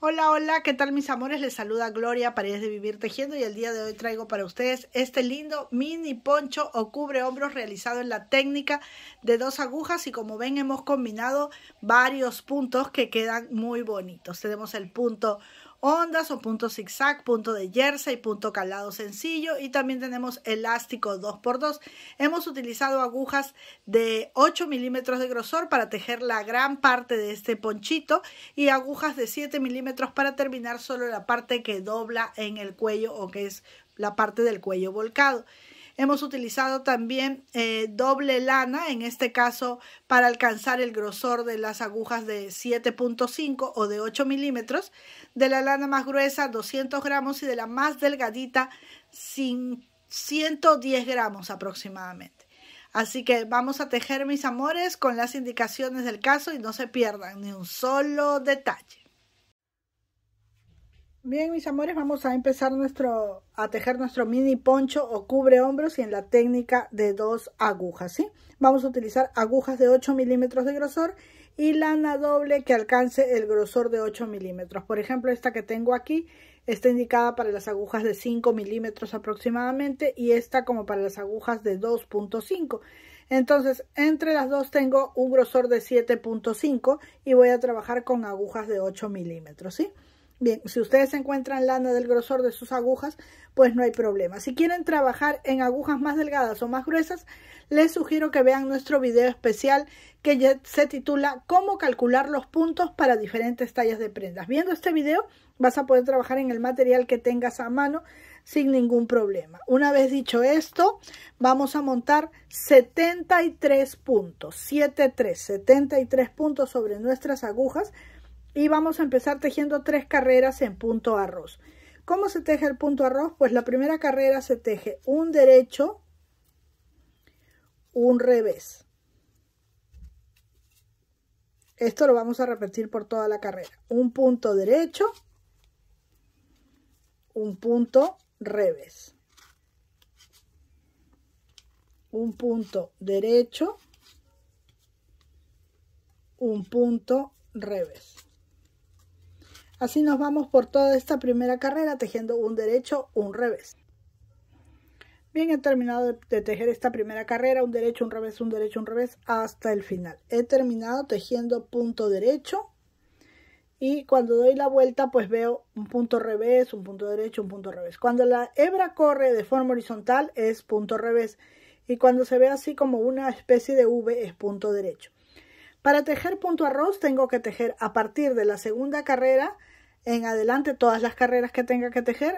Hola, hola, ¿qué tal mis amores? Les saluda Gloria Paredes de Vivir Tejiendo y el día de hoy traigo para ustedes este lindo mini poncho o cubre hombros realizado en la técnica de dos agujas y como ven hemos combinado varios puntos que quedan muy bonitos. Tenemos el punto ondas o punto zigzag, punto de jersey, punto calado sencillo y también tenemos elástico 2x2. Hemos utilizado agujas de 8 milímetros de grosor para tejer la gran parte de este ponchito y agujas de 7 milímetros para terminar solo la parte que dobla en el cuello o que es la parte del cuello volcado. Hemos utilizado también eh, doble lana, en este caso para alcanzar el grosor de las agujas de 7.5 o de 8 milímetros de la lana más gruesa 200 gramos y de la más delgadita 110 gramos aproximadamente. Así que vamos a tejer mis amores con las indicaciones del caso y no se pierdan ni un solo detalle. Bien, mis amores, vamos a empezar nuestro, a tejer nuestro mini poncho o cubre hombros y en la técnica de dos agujas, ¿sí? Vamos a utilizar agujas de 8 milímetros de grosor y lana doble que alcance el grosor de 8 milímetros. Por ejemplo, esta que tengo aquí está indicada para las agujas de 5 milímetros aproximadamente y esta como para las agujas de 2.5. Entonces, entre las dos tengo un grosor de 7.5 y voy a trabajar con agujas de 8 milímetros, ¿sí? sí Bien, si ustedes encuentran lana del grosor de sus agujas, pues no hay problema. Si quieren trabajar en agujas más delgadas o más gruesas, les sugiero que vean nuestro video especial que se titula Cómo calcular los puntos para diferentes tallas de prendas. Viendo este video vas a poder trabajar en el material que tengas a mano sin ningún problema. Una vez dicho esto, vamos a montar 73 puntos, 73, 73 puntos sobre nuestras agujas y vamos a empezar tejiendo tres carreras en punto arroz. ¿Cómo se teje el punto arroz? Pues la primera carrera se teje un derecho, un revés. Esto lo vamos a repetir por toda la carrera. Un punto derecho, un punto revés. Un punto derecho, un punto revés. Así nos vamos por toda esta primera carrera tejiendo un derecho, un revés. Bien, he terminado de tejer esta primera carrera, un derecho, un revés, un derecho, un revés, hasta el final. He terminado tejiendo punto derecho y cuando doy la vuelta pues veo un punto revés, un punto derecho, un punto revés. Cuando la hebra corre de forma horizontal es punto revés y cuando se ve así como una especie de V es punto derecho. Para tejer punto arroz tengo que tejer a partir de la segunda carrera en adelante todas las carreras que tenga que tejer,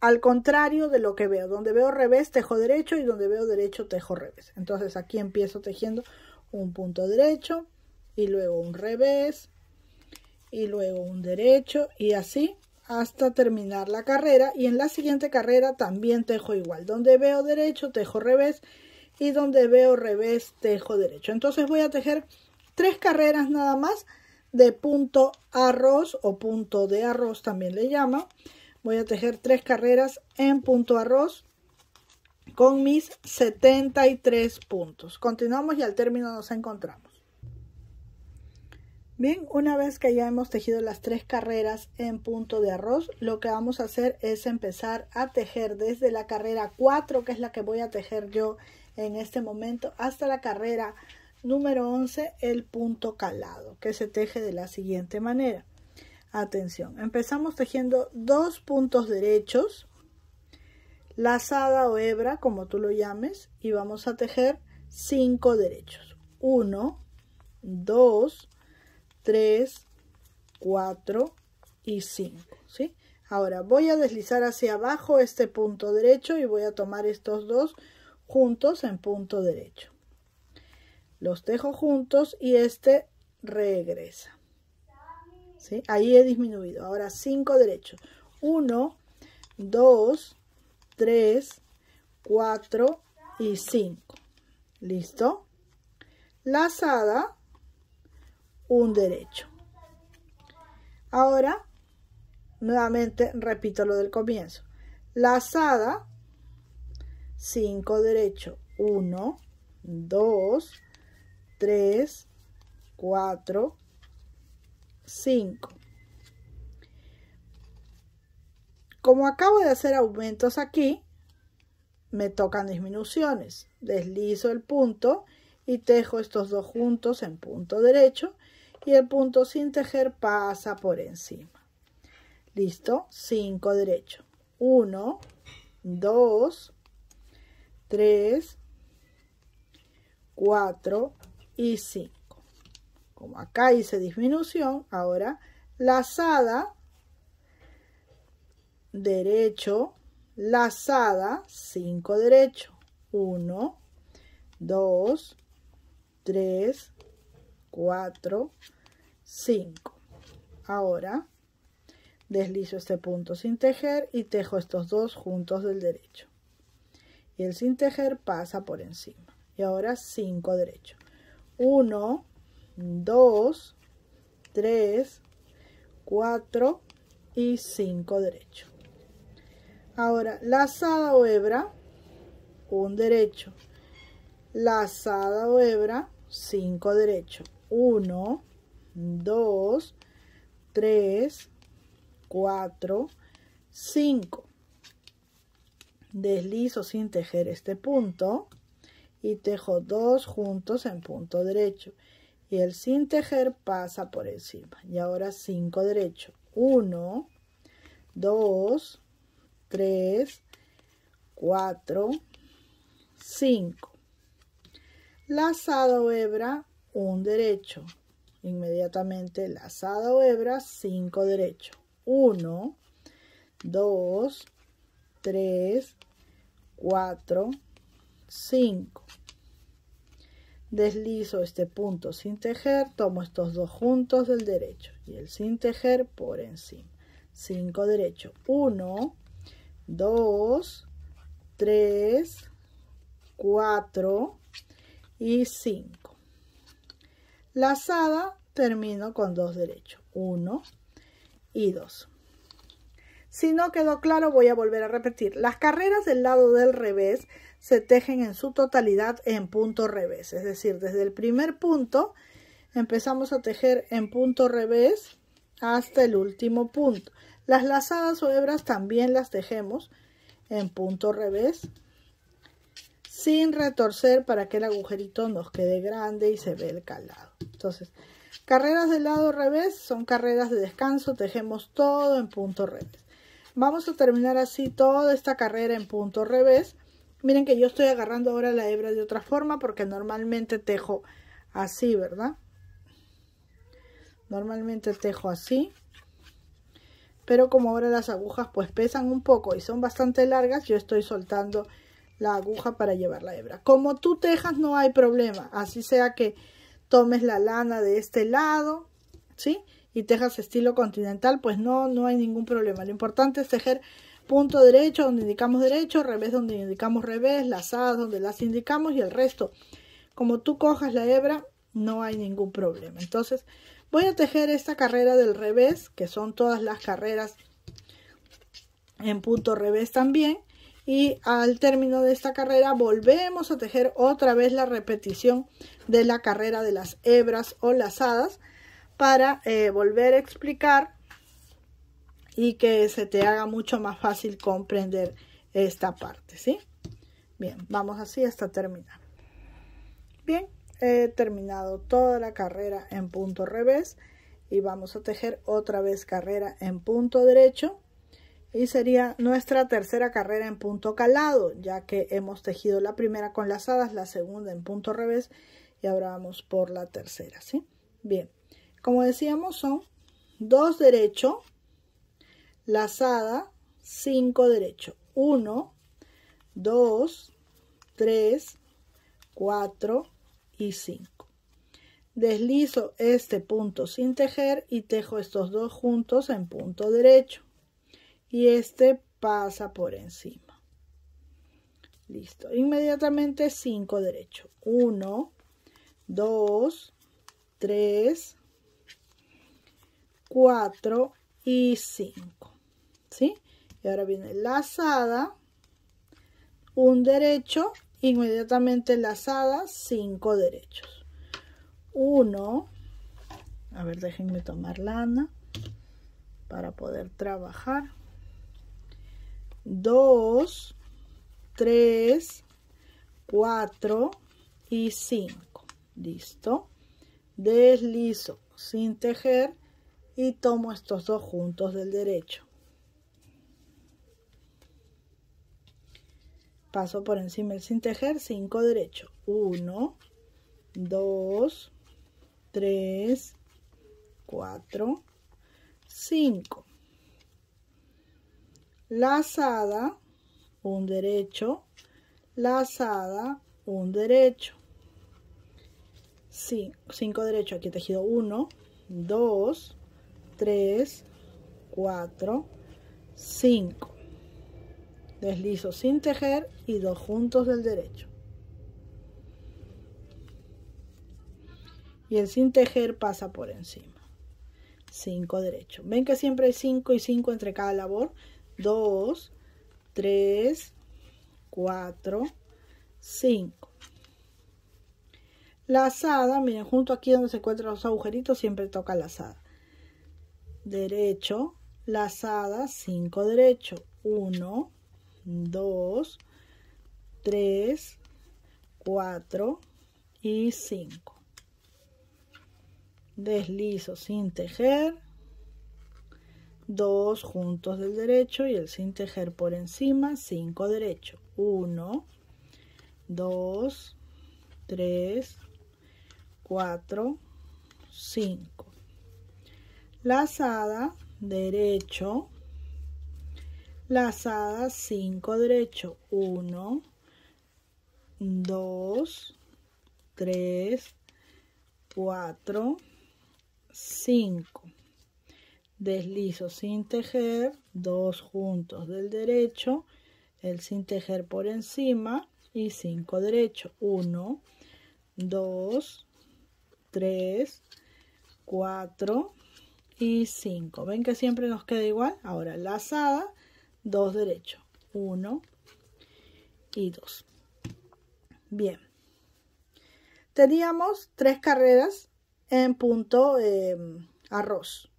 al contrario de lo que veo. Donde veo revés, tejo derecho y donde veo derecho, tejo revés. Entonces aquí empiezo tejiendo un punto derecho y luego un revés y luego un derecho y así hasta terminar la carrera y en la siguiente carrera también tejo igual donde veo derecho tejo revés y donde veo revés tejo derecho entonces voy a tejer tres carreras nada más de punto arroz o punto de arroz también le llama. Voy a tejer tres carreras en punto arroz con mis 73 puntos. Continuamos y al término nos encontramos. Bien, una vez que ya hemos tejido las tres carreras en punto de arroz, lo que vamos a hacer es empezar a tejer desde la carrera 4, que es la que voy a tejer yo en este momento, hasta la carrera Número 11, el punto calado, que se teje de la siguiente manera. Atención, empezamos tejiendo dos puntos derechos, lazada o hebra, como tú lo llames, y vamos a tejer cinco derechos. Uno, dos, tres, cuatro y cinco. ¿sí? Ahora voy a deslizar hacia abajo este punto derecho y voy a tomar estos dos juntos en punto derecho. Los dejo juntos y este regresa. ¿Sí? Ahí he disminuido. Ahora 5 derechos. 1, 2, 3, 4 y 5. ¿Listo? Lazada, un derecho. Ahora, nuevamente repito lo del comienzo. Lazada, 5 derecho. 1, 2, 3, 4, 5. Como acabo de hacer aumentos aquí, me tocan disminuciones. Deslizo el punto y tejo estos dos juntos en punto derecho y el punto sin tejer pasa por encima. Listo, 5 derecho. 1, 2, 3, 4, y 5. Como acá hice disminución, ahora lazada, derecho, lazada, 5 derecho, 1, 2, 3, 4, 5. Ahora deslizo este punto sin tejer y tejo estos dos juntos del derecho. Y el sin tejer pasa por encima. Y ahora 5 derecho. 1, 2, 3, 4 y 5 derecho. Ahora, lazada o hebra, un derecho. Lazada o hebra, 5 derecho. 1, 2, 3, 4, 5. Deslizo sin tejer este punto y tejo dos juntos en punto derecho y el sin tejer pasa por encima y ahora 5 derecho 1 2 3 4 5 lazado hebra un derecho inmediatamente lazado hebra 5 derecho 1 2 3 4 5 deslizo este punto sin tejer, tomo estos dos juntos del derecho y el sin tejer por encima. 5 derecho, 1, 2, 3, 4 y 5. Lazada termino con dos derechos, 1 y 2. Si no quedó claro voy a volver a repetir. Las carreras del lado del revés se tejen en su totalidad en punto revés. Es decir, desde el primer punto empezamos a tejer en punto revés hasta el último punto. Las lazadas o hebras también las tejemos en punto revés sin retorcer para que el agujerito nos quede grande y se ve el calado. Entonces, carreras de lado revés son carreras de descanso, tejemos todo en punto revés. Vamos a terminar así toda esta carrera en punto revés Miren que yo estoy agarrando ahora la hebra de otra forma porque normalmente tejo así, ¿verdad? Normalmente tejo así. Pero como ahora las agujas pues pesan un poco y son bastante largas, yo estoy soltando la aguja para llevar la hebra. Como tú tejas no hay problema, así sea que tomes la lana de este lado, ¿sí? Y tejas estilo continental, pues no, no hay ningún problema. Lo importante es tejer punto derecho donde indicamos derecho, revés donde indicamos revés, lazadas donde las indicamos y el resto. Como tú cojas la hebra, no hay ningún problema. Entonces voy a tejer esta carrera del revés, que son todas las carreras en punto revés también. Y al término de esta carrera volvemos a tejer otra vez la repetición de la carrera de las hebras o lazadas para eh, volver a explicar y que se te haga mucho más fácil comprender esta parte, ¿sí? Bien, vamos así hasta terminar. Bien, he terminado toda la carrera en punto revés y vamos a tejer otra vez carrera en punto derecho y sería nuestra tercera carrera en punto calado ya que hemos tejido la primera con lazadas la segunda en punto revés y ahora vamos por la tercera sí bien como decíamos son dos derecho lazada 5 derecho 1 2 3 4 y 5 deslizo este punto sin tejer y tejo estos dos juntos en punto derecho y este pasa por encima listo inmediatamente 5 derecho 1 2 3 4 y 5 y ahora viene lazada, un derecho, inmediatamente lazada, cinco derechos. Uno, a ver, déjenme tomar lana para poder trabajar. Dos, tres, cuatro y cinco. Listo. Deslizo sin tejer y tomo estos dos juntos del derecho. paso por encima sin tejer, 5 derecho, 1, 2, 3, 4, 5. Lazada, un derecho, lazada, un derecho. 5 derecho, aquí tejido 1, 2, 3, 4, 5 deslizo sin tejer y dos juntos del derecho. Y el sin tejer pasa por encima. Cinco derecho. Ven que siempre hay cinco y cinco entre cada labor. 2, 3, 4, 5. La lazada, miren, junto aquí donde se encuentran los agujeritos, siempre toca lazada. Derecho, lazada, cinco derecho, uno 2, 3, 4 y 5. Deslizo sin tejer. dos juntos del derecho y el sin tejer por encima, 5 derecho. 1, 2, 3, 4, 5. Lazada, derecho, lazada, 5 derecho 1 2 3 4 5 deslizo sin tejer dos juntos del derecho el sin tejer por encima y 5 derecho 1 2 3 4 y 5 ven que siempre nos queda igual ahora lazada dos derechos, uno y dos. Bien, teníamos tres carreras en punto em, arroz.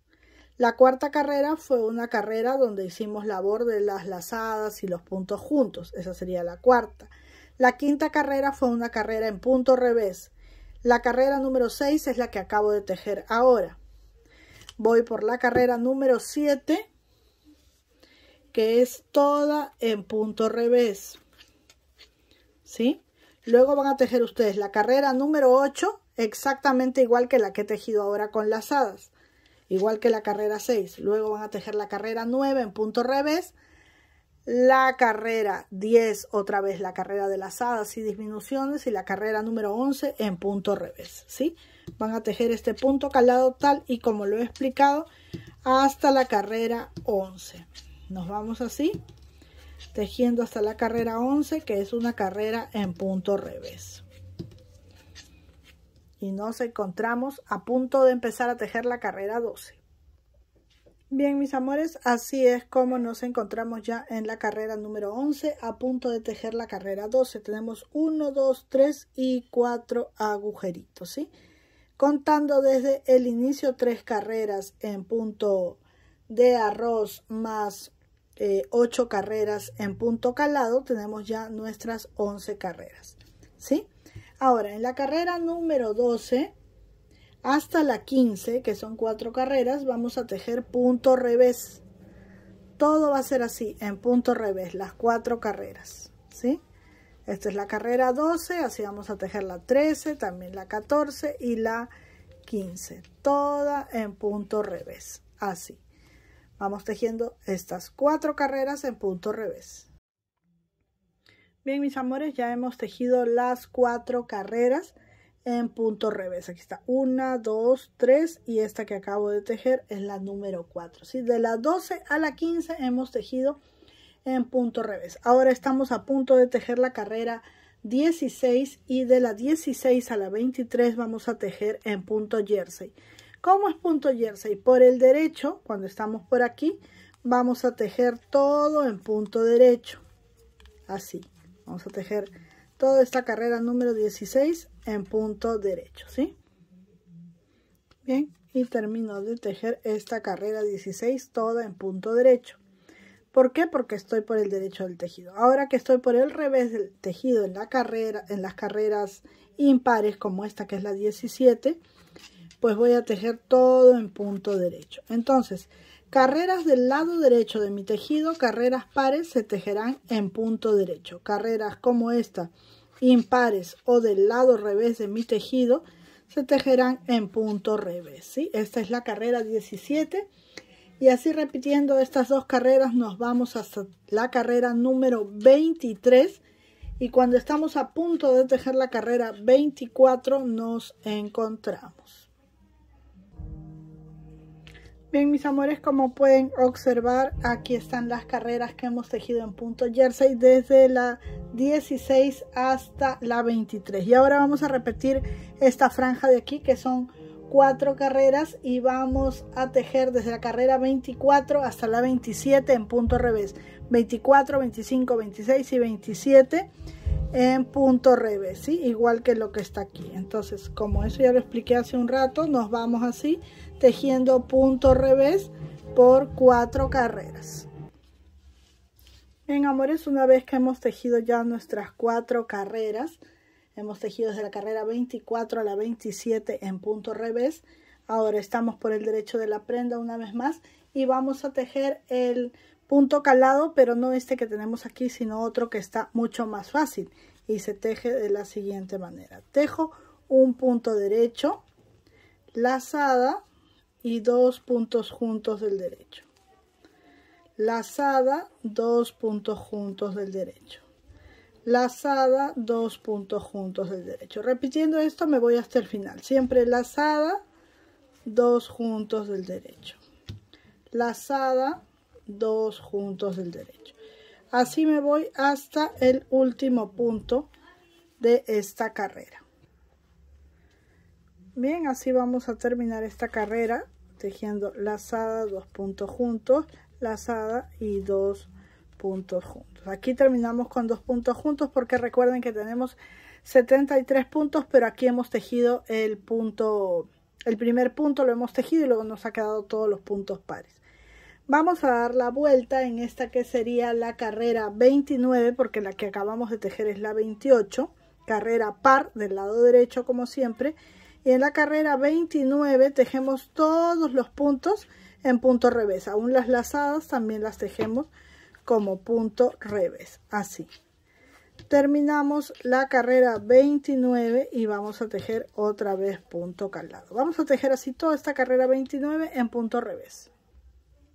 La cuarta carrera fue una carrera donde hicimos labor de las lazadas y los puntos juntos. Esa sería la cuarta. La quinta carrera fue una carrera en punto revés. La carrera número 6 es la que acabo de tejer ahora. Voy por la carrera número 7 que es toda en punto revés. ¿Sí? Luego van a tejer ustedes la carrera número 8, exactamente igual que la que he tejido ahora con lazadas. Igual que la carrera 6. Luego van a tejer la carrera 9 en punto revés. La carrera 10, otra vez la carrera de lazadas y disminuciones. Y la carrera número 11 en punto revés. ¿Sí? Van a tejer este punto calado tal y como lo he explicado hasta la carrera 11 nos vamos así tejiendo hasta la carrera 11 que es una carrera en punto revés y nos encontramos a punto de empezar a tejer la carrera 12 bien mis amores así es como nos encontramos ya en la carrera número 11 a punto de tejer la carrera 12 tenemos 1 2 3 y 4 agujeritos ¿sí? contando desde el inicio tres carreras en punto de arroz más 8 eh, carreras en punto calado, tenemos ya nuestras 11 carreras. ¿sí? Ahora, en la carrera número 12 hasta la 15, que son 4 carreras, vamos a tejer punto revés. Todo va a ser así, en punto revés, las 4 carreras. ¿sí? Esta es la carrera 12, así vamos a tejer la 13, también la 14 y la 15. Toda en punto revés, así. Vamos tejiendo estas cuatro carreras en punto revés. Bien, mis amores, ya hemos tejido las cuatro carreras en punto revés. Aquí está una, dos, tres y esta que acabo de tejer es la número 4. ¿sí? De la 12 a la 15 hemos tejido en punto revés. Ahora estamos a punto de tejer la carrera 16 y de la 16 a la 23 vamos a tejer en punto jersey. ¿Cómo es punto jersey? Por el derecho, cuando estamos por aquí, vamos a tejer todo en punto derecho. Así. Vamos a tejer toda esta carrera número 16 en punto derecho, ¿sí? Bien, y termino de tejer esta carrera 16 toda en punto derecho. ¿Por qué? Porque estoy por el derecho del tejido. Ahora que estoy por el revés del tejido en, la carrera, en las carreras impares como esta que es la 17, pues voy a tejer todo en punto derecho entonces carreras del lado derecho de mi tejido carreras pares se tejerán en punto derecho carreras como esta impares o del lado revés de mi tejido se tejerán en punto revés ¿sí? esta es la carrera 17 y así repitiendo estas dos carreras nos vamos hasta la carrera número 23 y cuando estamos a punto de tejer la carrera 24 nos encontramos mis amores, como pueden observar, aquí están las carreras que hemos tejido en punto jersey desde la 16 hasta la 23. Y ahora vamos a repetir esta franja de aquí, que son cuatro carreras y vamos a tejer desde la carrera 24 hasta la 27 en punto revés. 24, 25, 26 y 27 en punto revés, ¿sí? igual que lo que está aquí. Entonces, como eso ya lo expliqué hace un rato, nos vamos así tejiendo punto revés por cuatro carreras bien amores una vez que hemos tejido ya nuestras cuatro carreras hemos tejido desde la carrera 24 a la 27 en punto revés ahora estamos por el derecho de la prenda una vez más y vamos a tejer el punto calado pero no este que tenemos aquí sino otro que está mucho más fácil y se teje de la siguiente manera tejo un punto derecho lazada y dos puntos juntos del derecho. Lazada, dos puntos juntos del derecho. Lazada, dos puntos juntos del derecho. Repitiendo esto me voy hasta el final. Siempre lazada, dos juntos del derecho. Lazada, dos juntos del derecho. Así me voy hasta el último punto de esta carrera. Bien, así vamos a terminar esta carrera tejiendo lazada dos puntos juntos lazada y dos puntos juntos aquí terminamos con dos puntos juntos porque recuerden que tenemos 73 puntos pero aquí hemos tejido el punto el primer punto lo hemos tejido y luego nos ha quedado todos los puntos pares vamos a dar la vuelta en esta que sería la carrera 29 porque la que acabamos de tejer es la 28 carrera par del lado derecho como siempre y en la carrera 29 tejemos todos los puntos en punto revés. Aún las lazadas también las tejemos como punto revés. Así. Terminamos la carrera 29 y vamos a tejer otra vez punto calado. Vamos a tejer así toda esta carrera 29 en punto revés.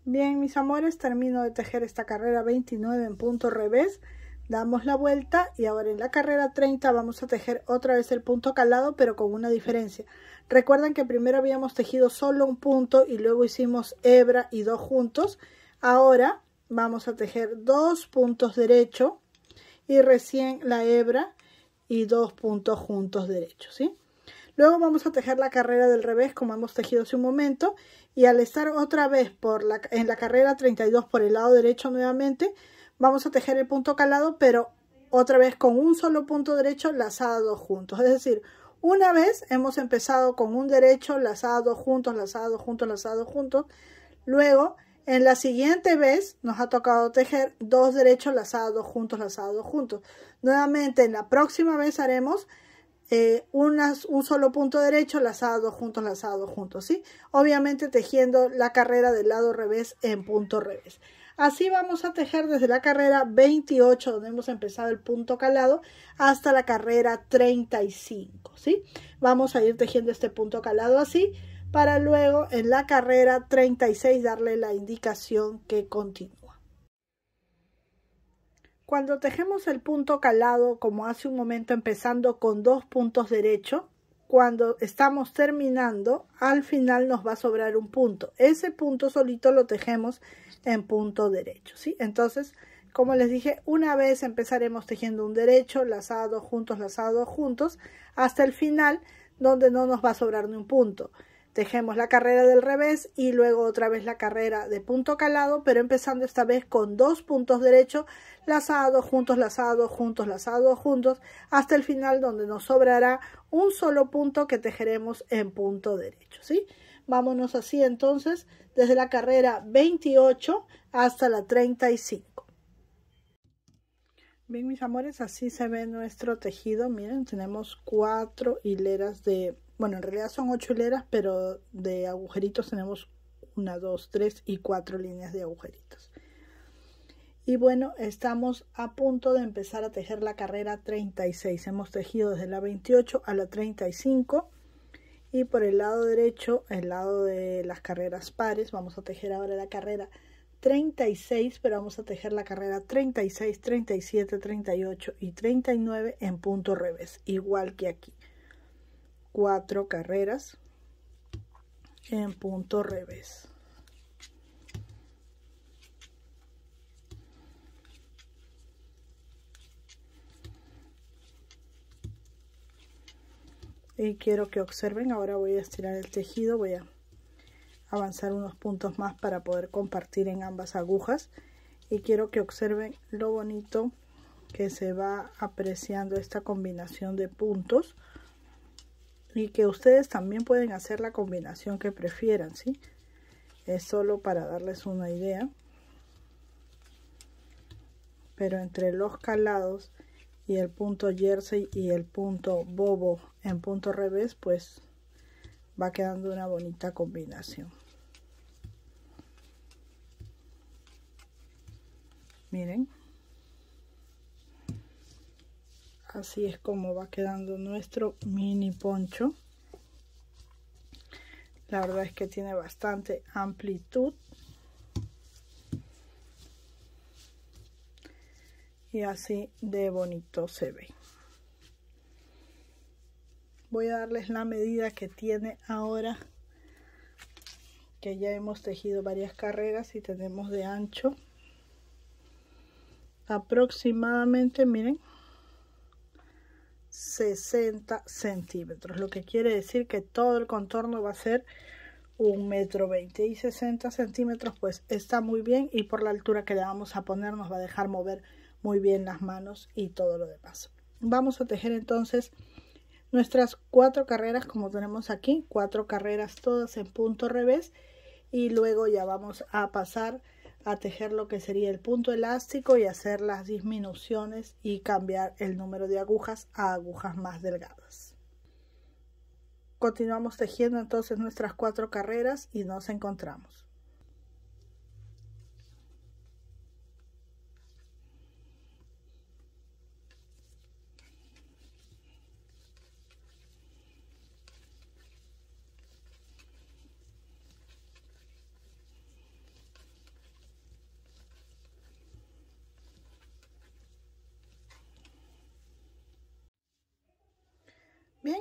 Bien, mis amores, termino de tejer esta carrera 29 en punto revés damos la vuelta y ahora en la carrera 30 vamos a tejer otra vez el punto calado pero con una diferencia recuerdan que primero habíamos tejido solo un punto y luego hicimos hebra y dos juntos ahora vamos a tejer dos puntos derecho y recién la hebra y dos puntos juntos derechos ¿sí? luego vamos a tejer la carrera del revés como hemos tejido hace un momento y al estar otra vez por la, en la carrera 32 por el lado derecho nuevamente vamos a tejer el punto calado, pero otra vez con un solo punto derecho lazado juntos. Es decir, una vez hemos empezado con un derecho lazado juntos, lazado juntos, lazado juntos. Luego, en la siguiente vez nos ha tocado tejer dos derechos lazados juntos, lazados juntos. Nuevamente, en la próxima vez haremos eh, un solo punto derecho lazado juntos, lazado juntos, ¿sí? Obviamente tejiendo la carrera del lado revés en punto revés. Así vamos a tejer desde la carrera 28, donde hemos empezado el punto calado, hasta la carrera 35, ¿sí? Vamos a ir tejiendo este punto calado así, para luego en la carrera 36 darle la indicación que continúa. Cuando tejemos el punto calado, como hace un momento empezando con dos puntos derecho, cuando estamos terminando, al final nos va a sobrar un punto. Ese punto solito lo tejemos en punto derecho, Entonces, como les dije, una vez empezaremos tejiendo un derecho, lazado, juntos, lazado, juntos, hasta el final, donde no nos va a sobrar ni un punto tejemos la carrera del revés y luego otra vez la carrera de punto calado, pero empezando esta vez con dos puntos derechos, lazados, juntos, lazados, juntos, lazados, juntos, hasta el final donde nos sobrará un solo punto que tejeremos en punto derecho, ¿sí? Vámonos así entonces desde la carrera 28 hasta la 35. Bien, mis amores, así se ve nuestro tejido. Miren, tenemos cuatro hileras de bueno, en realidad son ocho hileras, pero de agujeritos tenemos una, dos, tres y cuatro líneas de agujeritos. Y bueno, estamos a punto de empezar a tejer la carrera 36. Hemos tejido desde la 28 a la 35. Y por el lado derecho, el lado de las carreras pares, vamos a tejer ahora la carrera 36, pero vamos a tejer la carrera 36, 37, 38 y 39 en punto revés, igual que aquí cuatro carreras en punto revés y quiero que observen ahora voy a estirar el tejido voy a avanzar unos puntos más para poder compartir en ambas agujas y quiero que observen lo bonito que se va apreciando esta combinación de puntos y que ustedes también pueden hacer la combinación que prefieran, ¿sí? Es solo para darles una idea. Pero entre los calados y el punto jersey y el punto bobo en punto revés, pues va quedando una bonita combinación. Miren. así es como va quedando nuestro mini poncho la verdad es que tiene bastante amplitud y así de bonito se ve voy a darles la medida que tiene ahora que ya hemos tejido varias carreras y tenemos de ancho aproximadamente miren 60 centímetros, lo que quiere decir que todo el contorno va a ser un metro veinte y 60 centímetros pues está muy bien y por la altura que le vamos a poner nos va a dejar mover muy bien las manos y todo lo demás vamos a tejer entonces nuestras cuatro carreras como tenemos aquí cuatro carreras todas en punto revés y luego ya vamos a pasar a tejer lo que sería el punto elástico y hacer las disminuciones y cambiar el número de agujas a agujas más delgadas. Continuamos tejiendo entonces nuestras cuatro carreras y nos encontramos.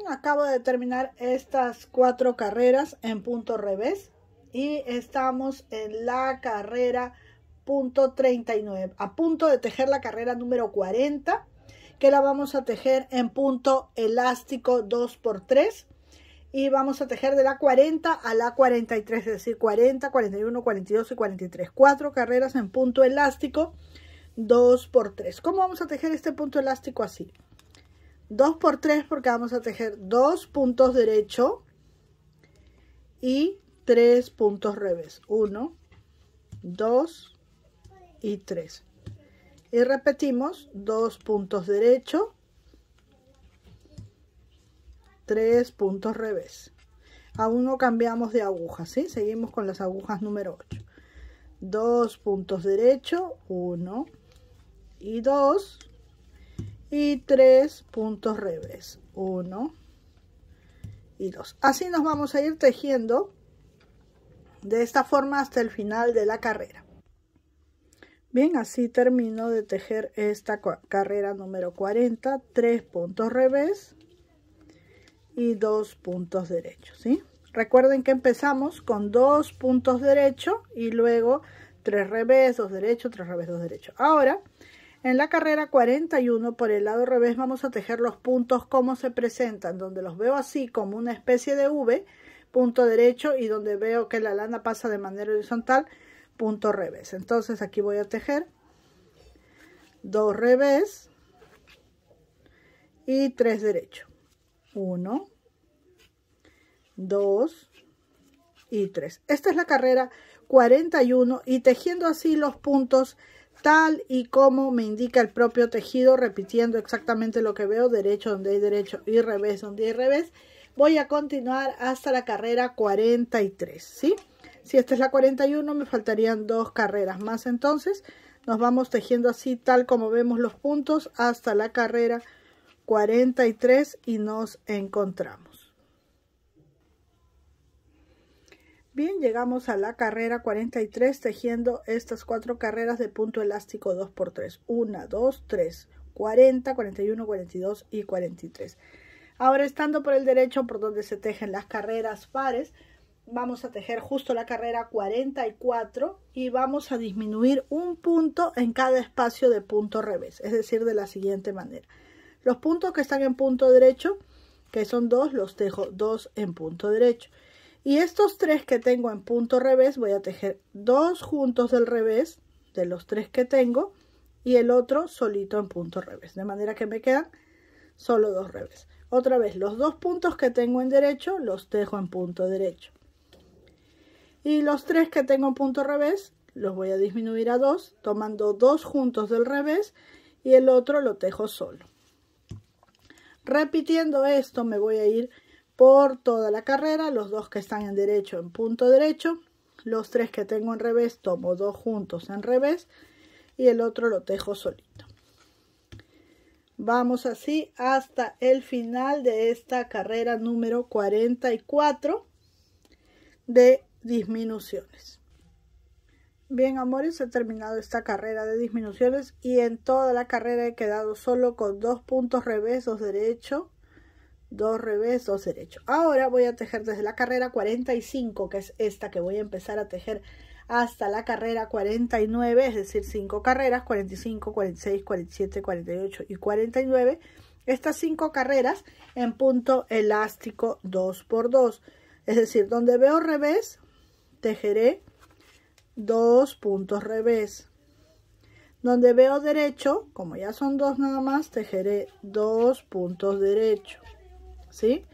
acabo de terminar estas cuatro carreras en punto revés y estamos en la carrera punto 39, a punto de tejer la carrera número 40, que la vamos a tejer en punto elástico 2x3 y vamos a tejer de la 40 a la 43, es decir, 40, 41, 42 y 43. Cuatro carreras en punto elástico 2 x 3. ¿Cómo vamos a tejer este punto elástico así? 2 por 3 porque vamos a tejer 2 puntos derecho y 3 puntos revés. 1, 2 y 3. Y repetimos 2 puntos derecho, 3 puntos revés. Aún no cambiamos de aguja, ¿sí? Seguimos con las agujas número 8. 2 puntos derecho, 1 y 2 y tres puntos revés uno y dos así nos vamos a ir tejiendo de esta forma hasta el final de la carrera bien así termino de tejer esta carrera número 40 tres puntos revés y dos puntos derechos ¿sí? recuerden que empezamos con dos puntos derecho y luego tres revés dos derecho tres revés dos derecho ahora en la carrera 41 por el lado revés vamos a tejer los puntos como se presentan, donde los veo así como una especie de V, punto derecho y donde veo que la lana pasa de manera horizontal, punto revés. Entonces aquí voy a tejer dos revés y tres derecho. Uno, dos y tres. Esta es la carrera 41 y tejiendo así los puntos tal y como me indica el propio tejido, repitiendo exactamente lo que veo, derecho donde hay derecho y revés donde hay revés, voy a continuar hasta la carrera 43, ¿sí? Si esta es la 41, me faltarían dos carreras más, entonces nos vamos tejiendo así tal como vemos los puntos hasta la carrera 43 y nos encontramos. Bien, llegamos a la carrera 43 tejiendo estas cuatro carreras de punto elástico 2x3. 1, 2, 3, 40, 41, 42 y 43. Ahora estando por el derecho por donde se tejen las carreras pares, vamos a tejer justo la carrera 44 y vamos a disminuir un punto en cada espacio de punto revés, es decir, de la siguiente manera. Los puntos que están en punto derecho, que son dos, los tejo dos en punto derecho y estos tres que tengo en punto revés voy a tejer dos juntos del revés de los tres que tengo y el otro solito en punto revés de manera que me quedan solo dos revés otra vez los dos puntos que tengo en derecho los tejo en punto derecho y los tres que tengo en punto revés los voy a disminuir a dos tomando dos juntos del revés y el otro lo tejo solo repitiendo esto me voy a ir por toda la carrera, los dos que están en derecho en punto derecho, los tres que tengo en revés tomo dos juntos en revés y el otro lo tejo solito. Vamos así hasta el final de esta carrera número 44 de disminuciones. Bien, amores, he terminado esta carrera de disminuciones y en toda la carrera he quedado solo con dos puntos revés, dos derecho, dos revés, dos derechos Ahora voy a tejer desde la carrera 45, que es esta que voy a empezar a tejer hasta la carrera 49, es decir, cinco carreras, 45, 46, 47, 48 y 49. Estas cinco carreras en punto elástico 2 por 2. Es decir, donde veo revés, tejeré dos puntos revés. Donde veo derecho, como ya son dos nada más, tejeré dos puntos derecho. ¿sí?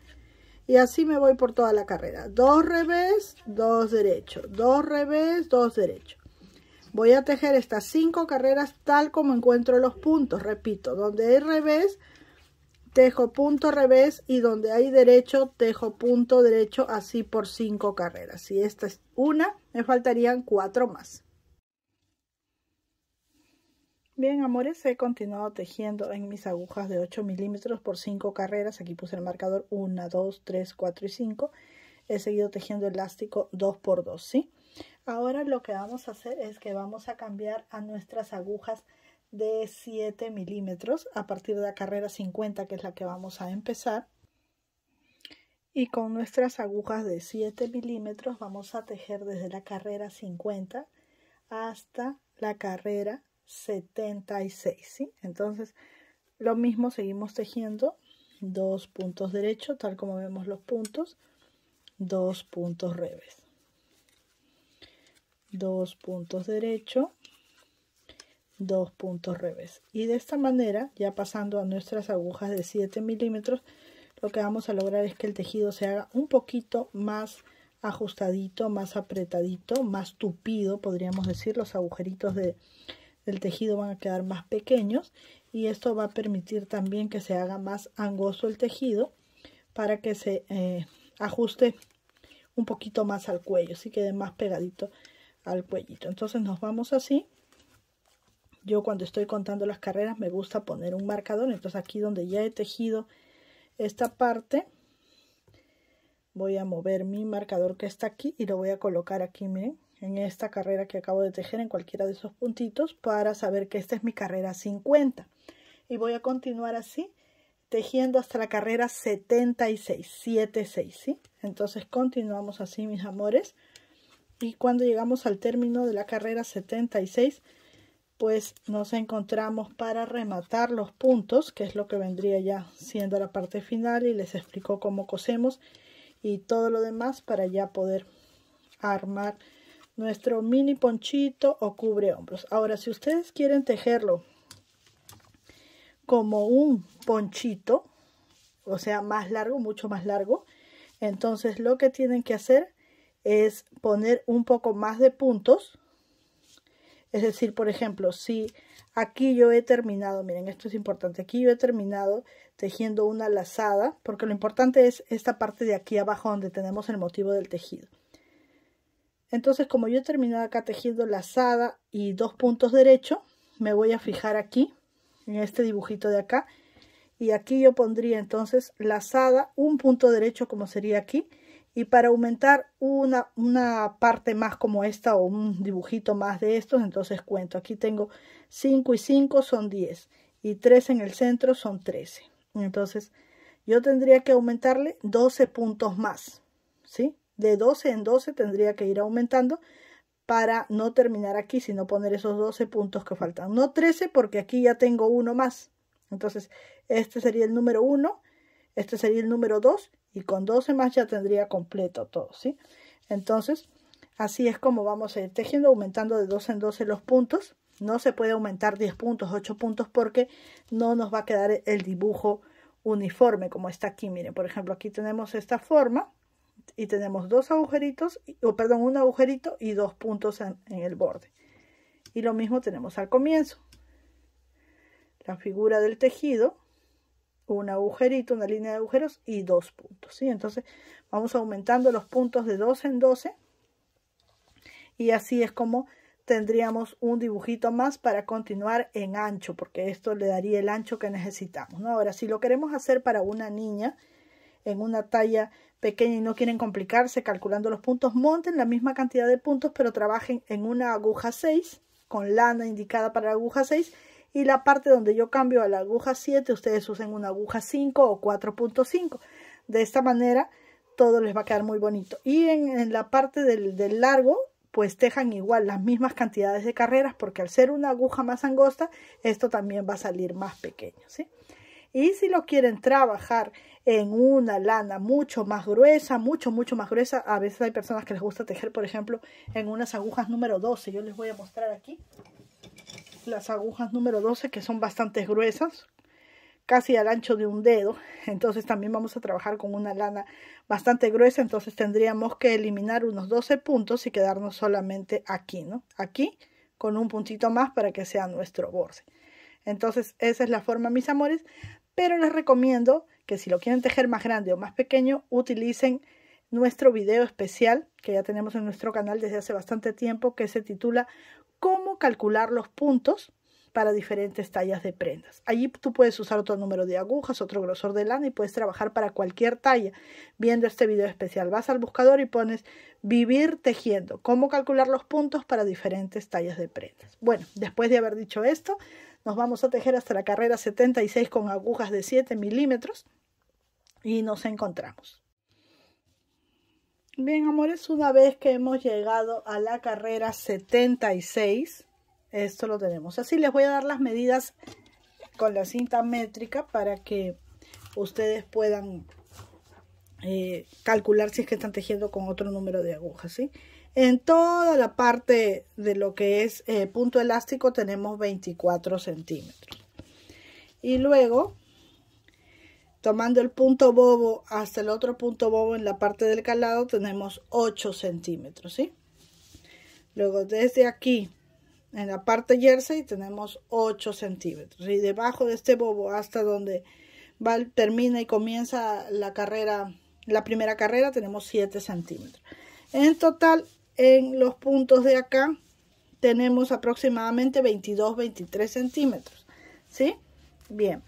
Y así me voy por toda la carrera. Dos revés, dos derecho. Dos revés, dos derecho. Voy a tejer estas cinco carreras tal como encuentro los puntos. Repito, donde hay revés, tejo punto revés y donde hay derecho, tejo punto derecho así por cinco carreras. Si esta es una, me faltarían cuatro más. Bien, amores, he continuado tejiendo en mis agujas de 8 milímetros por 5 carreras. Aquí puse el marcador 1, 2, 3, 4 y 5. He seguido tejiendo elástico 2 por 2, ¿sí? Ahora lo que vamos a hacer es que vamos a cambiar a nuestras agujas de 7 milímetros a partir de la carrera 50, que es la que vamos a empezar. Y con nuestras agujas de 7 milímetros vamos a tejer desde la carrera 50 hasta la carrera 76 ¿sí? entonces lo mismo seguimos tejiendo dos puntos derecho, tal como vemos los puntos dos puntos revés dos puntos derecho dos puntos revés y de esta manera ya pasando a nuestras agujas de 7 milímetros lo que vamos a lograr es que el tejido se haga un poquito más ajustadito más apretadito más tupido podríamos decir los agujeritos de el tejido van a quedar más pequeños y esto va a permitir también que se haga más angosto el tejido para que se eh, ajuste un poquito más al cuello, así quede más pegadito al cuellito. Entonces nos vamos así. Yo cuando estoy contando las carreras me gusta poner un marcador, entonces aquí donde ya he tejido esta parte, voy a mover mi marcador que está aquí y lo voy a colocar aquí, miren, en esta carrera que acabo de tejer en cualquiera de esos puntitos para saber que esta es mi carrera 50 y voy a continuar así tejiendo hasta la carrera 76 76 sí entonces continuamos así mis amores y cuando llegamos al término de la carrera 76 pues nos encontramos para rematar los puntos que es lo que vendría ya siendo la parte final y les explico cómo cosemos y todo lo demás para ya poder armar nuestro mini ponchito o cubre hombros. Ahora, si ustedes quieren tejerlo como un ponchito, o sea, más largo, mucho más largo, entonces lo que tienen que hacer es poner un poco más de puntos. Es decir, por ejemplo, si aquí yo he terminado, miren, esto es importante, aquí yo he terminado tejiendo una lazada, porque lo importante es esta parte de aquí abajo donde tenemos el motivo del tejido. Entonces, como yo he terminado acá tejiendo lazada y dos puntos derecho, me voy a fijar aquí, en este dibujito de acá. Y aquí yo pondría entonces lazada, un punto derecho como sería aquí. Y para aumentar una, una parte más como esta o un dibujito más de estos, entonces cuento. Aquí tengo 5 y 5 son 10 y 3 en el centro son 13. Entonces yo tendría que aumentarle 12 puntos más, ¿sí? de 12 en 12 tendría que ir aumentando para no terminar aquí, sino poner esos 12 puntos que faltan. No 13 porque aquí ya tengo uno más. Entonces, este sería el número 1, este sería el número 2 y con 12 más ya tendría completo todo, ¿sí? Entonces, así es como vamos a ir tejiendo, aumentando de 12 en 12 los puntos. No se puede aumentar 10 puntos, 8 puntos porque no nos va a quedar el dibujo uniforme como está aquí. Miren, por ejemplo, aquí tenemos esta forma y tenemos dos agujeritos, o perdón, un agujerito y dos puntos en, el borde. Y lo mismo tenemos al comienzo. La figura del tejido, un agujerito, una línea de agujeros y dos puntos. ¿sí? Entonces vamos aumentando los puntos de 12 en 12 y así es como tendríamos un dibujito más para continuar en ancho, porque esto le daría el ancho que necesitamos. Ahora, si lo queremos hacer para una niña en una talla pequeña y no quieren complicarse calculando los puntos, monten la misma cantidad de puntos, pero trabajen en una aguja 6, con lana indicada para la aguja 6, y la parte donde yo cambio a la aguja 7, ustedes usen una aguja 5 o 4.5. De esta manera, todo les va a quedar muy bonito. Y en, la parte del, del largo, pues tejan igual las mismas cantidades de carreras porque al ser una aguja más angosta esto también va a salir más pequeño ¿sí? Y si lo quieren trabajar en una lana mucho más gruesa, mucho, mucho más gruesa, a veces hay personas que les gusta tejer, por ejemplo, en unas agujas número 12. Yo les voy a mostrar aquí las agujas número 12 que son bastante gruesas, casi al ancho de un dedo. Entonces también vamos a trabajar con una lana bastante gruesa. Entonces tendríamos que eliminar unos 12 puntos y quedarnos solamente aquí, ¿no? Aquí con un puntito más para que sea nuestro borde. Entonces esa es la forma, mis amores pero les recomiendo que si lo quieren tejer más grande o más pequeño, utilicen nuestro video especial que ya tenemos en nuestro canal desde hace bastante tiempo que se titula Cómo calcular los puntos para diferentes tallas de prendas. Allí tú puedes usar otro número de agujas, otro grosor de lana y puedes trabajar para cualquier talla. Viendo este video especial vas al buscador y pones vivir tejiendo, cómo calcular los puntos para diferentes tallas de prendas. Bueno, después de haber dicho esto, nos vamos a tejer hasta la carrera 76 con agujas de 7 milímetros y nos encontramos. Bien, amores, una vez que hemos llegado a la carrera 76, esto lo tenemos así. Les voy a dar las medidas con la cinta métrica para que ustedes puedan eh, calcular si es que están tejiendo con otro número de agujas, ¿sí? En toda la parte de lo que es eh, punto elástico tenemos 24 centímetros. Y luego, tomando el punto bobo hasta el otro punto bobo en la parte del calado, tenemos 8 centímetros, ¿sí? Luego desde aquí, en la parte jersey, tenemos 8 centímetros. Y debajo de este bobo hasta donde va, termina y comienza la carrera, la primera carrera, tenemos 7 centímetros. En total, en los puntos de acá tenemos aproximadamente 22, 23 centímetros. ¿Sí? Bien.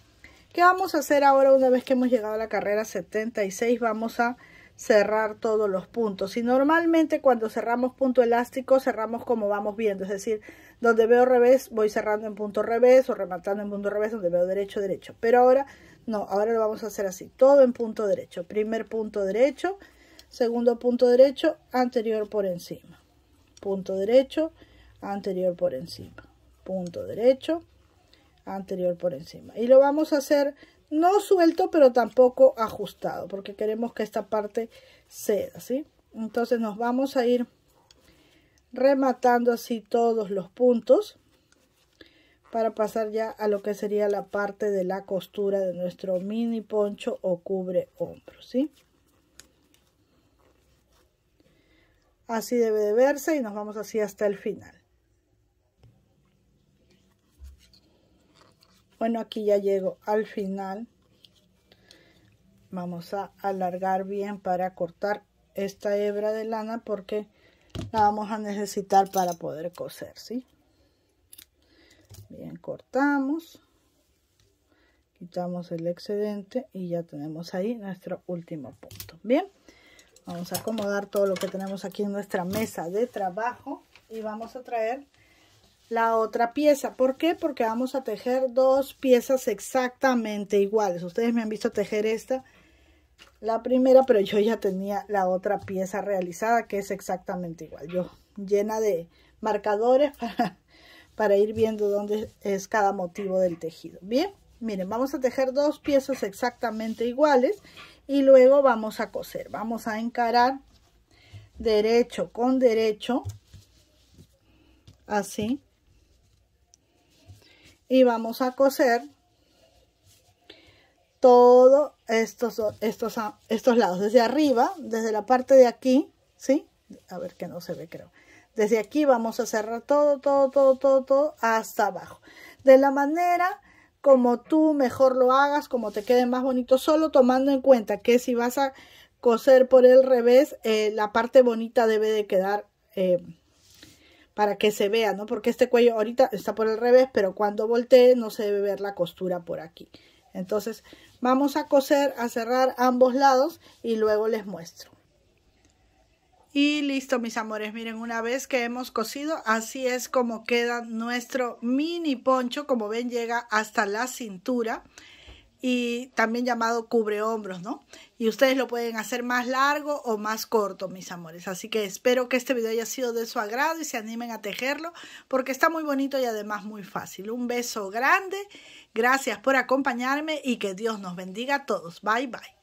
¿Qué vamos a hacer ahora una vez que hemos llegado a la carrera 76? Vamos a cerrar todos los puntos. Y normalmente cuando cerramos punto elástico, cerramos como vamos viendo. Es decir, donde veo revés, voy cerrando en punto revés o rematando en punto revés, donde veo derecho, derecho. Pero ahora no, ahora lo vamos a hacer así. Todo en punto derecho. Primer punto derecho segundo punto derecho, anterior por encima, punto derecho, anterior por encima, punto derecho, anterior por encima. Y lo vamos a hacer no suelto, pero tampoco ajustado, porque queremos que esta parte ceda, así. Entonces nos vamos a ir rematando así todos los puntos para pasar ya a lo que sería la parte de la costura de nuestro mini poncho o cubre hombro, ¿sí? Así debe de verse y nos vamos así hasta el final. Bueno, aquí ya llego al final. Vamos a alargar bien para cortar esta hebra de lana porque la vamos a necesitar para poder coser, ¿sí? Bien, cortamos. Quitamos el excedente y ya tenemos ahí nuestro último punto. Bien. Vamos a acomodar todo lo que tenemos aquí en nuestra mesa de trabajo y vamos a traer la otra pieza. ¿Por qué? Porque vamos a tejer dos piezas exactamente iguales. Ustedes me han visto tejer esta, la primera, pero yo ya tenía la otra pieza realizada que es exactamente igual. Yo llena de marcadores para, ir viendo dónde es cada motivo del tejido. Bien, miren, vamos a tejer dos piezas exactamente iguales y luego vamos a coser vamos a encarar derecho con derecho así y vamos a coser todos estos, estos, estos lados desde arriba desde la parte de aquí sí a ver que no se ve creo desde aquí vamos a cerrar todo todo todo todo todo hasta abajo de la manera como tú mejor lo hagas, como te quede más bonito, solo tomando en cuenta que si vas a coser por el revés, eh, la parte bonita debe de quedar eh, para que se vea, ¿no? Porque este cuello ahorita está por el revés, pero cuando voltee no se debe ver la costura por aquí. Entonces vamos a coser, a cerrar ambos lados y luego les muestro. Y listo, mis amores. Miren, una vez que hemos cosido, así es como queda nuestro mini poncho. Como ven, llega hasta la cintura y también llamado cubre hombros, ¿no? Y ustedes lo pueden hacer más largo o más corto, mis amores. Así que espero que este video haya sido de su agrado y se animen a tejerlo porque está muy bonito y además muy fácil. Un beso grande. Gracias por acompañarme y que Dios nos bendiga a todos. Bye, bye.